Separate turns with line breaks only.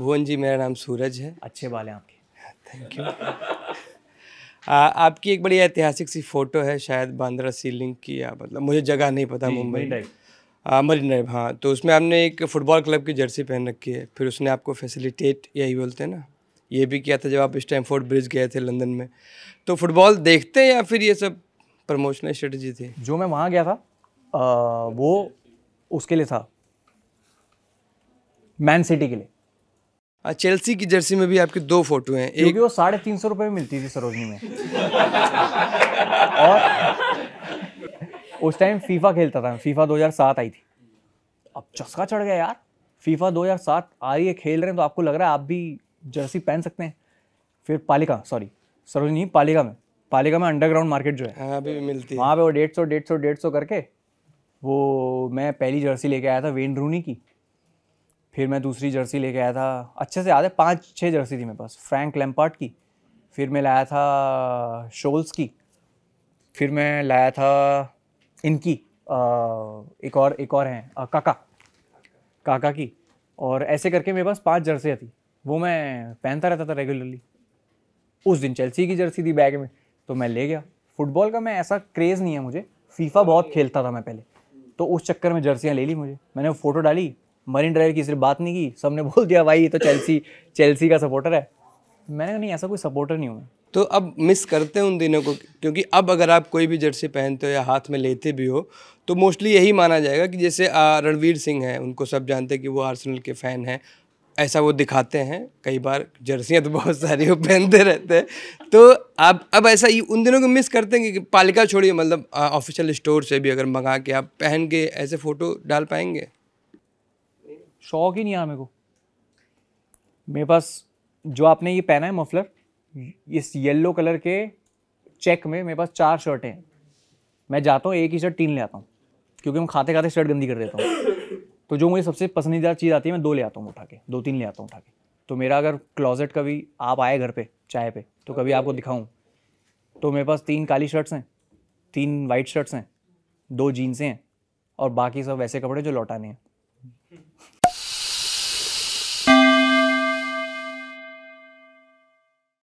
भुवन जी मेरा नाम सूरज है अच्छे बाल हैं आपके थैंक यू आपकी एक बड़ी ऐतिहासिक सी फोटो है शायद बांद्रा सीलिंग की या मतलब मुझे जगह नहीं पता मुंबई मरीन ड्राइव हाँ तो उसमें आपने एक फ़ुटबॉल क्लब की जर्सी पहन रखी है फिर उसने आपको फैसिलिटेट यही बोलते हैं ना ये भी किया था जब आप स्टैमफोर्ड ब्रिज गए थे लंदन में तो फुटबॉल देखते हैं या फिर ये सब प्रमोशनल स्ट्रेटजी थी जो मैं वहाँ गया था आ,
वो उसके लिए था मैन सिटी के लिए चेल्सी की जर्सी में भी आपके दो फोटो हैं एक वो साढ़े तीन सौ रुपये में मिलती थी सरोजनी में और उस टाइम फीफा खेलता था फीफा 2007 आई थी अब चस्का चढ़ गया यार फीफा 2007 आ रही है खेल रहे हैं तो आपको लग रहा है आप भी जर्सी पहन सकते हैं फिर पालिका सॉरी सरोजनी पालिका में पालिका में अंडरग्राउंड मार्केट जो है हाँ, भी मिलती है वहाँ पे वो डेढ़ सौ डेढ़ सौ डेढ़ सौ करके वो मैं पहली जर्सी लेके आया था वेन रूनी की फिर मैं दूसरी जर्सी लेके आया था अच्छे से याद है पाँच छः जर्सी थी मेरे पास फ्रैंक लैम्पार्ट की फिर मैं लाया था शोल्स की फिर मैं लाया था इनकी आ, एक और एक और हैं काका काका की और ऐसे करके मेरे पास पांच जर्सियाँ थी वो मैं पहनता रहता था रेगुलरली उस दिन चेल्सी की जर्सी थी बैग में तो मैं ले गया फुटबॉल का मैं ऐसा क्रेज़ नहीं है मुझे फीफा बहुत खेलता था मैं पहले तो उस चक्कर में जर्सियाँ ले ली मुझे मैंने वो फ़ोटो डाली मरीन ड्राइव की सिर्फ बात नहीं की सबने बोल दिया भाई ये तो चेल्सी चेल्सी का सपोर्टर है मैंने कहा नहीं ऐसा कोई सपोर्टर नहीं हूँ तो अब मिस करते हैं
उन दिनों को क्योंकि अब अगर आप कोई भी जर्सी पहनते हो या हाथ में लेते भी हो तो मोस्टली यही माना जाएगा कि जैसे रणवीर सिंह हैं उनको सब जानते हैं कि वो आर्सेनल के फ़ैन हैं ऐसा वो दिखाते हैं कई बार जर्सियाँ तो बहुत सारी वो पहनते रहते हैं तो आप अब ऐसा ही उन दिनों को मिस करते हैं कि पालिका छोड़िए मतलब ऑफिशियल स्टोर से भी अगर मंगा के आप पहन के
ऐसे फ़ोटो डाल पाएंगे शौक ही नहीं आया मेरे को मेरे पास जो आपने ये पहना है मफलर इस येलो कलर के चेक में मेरे पास चार शर्टें हैं मैं जाता हूँ एक ही शर्ट तीन ले आता हूँ क्योंकि मैं खाते खाते शर्ट गंदी कर देता हूँ तो जो मुझे सबसे पसंदीदा चीज़ आती है मैं दो ले आता हूँ उठा के दो तीन ले आता हूँ उठा के तो मेरा अगर क्लॉजेट कभी आप आए घर पे चाय पे तो कभी आपको दिखाऊँ तो मेरे पास तीन काली शर्ट्स हैं तीन वाइट शर्ट्स हैं दो जीन्सें हैं और बाकी सब वैसे कपड़े जो लौटाने हैं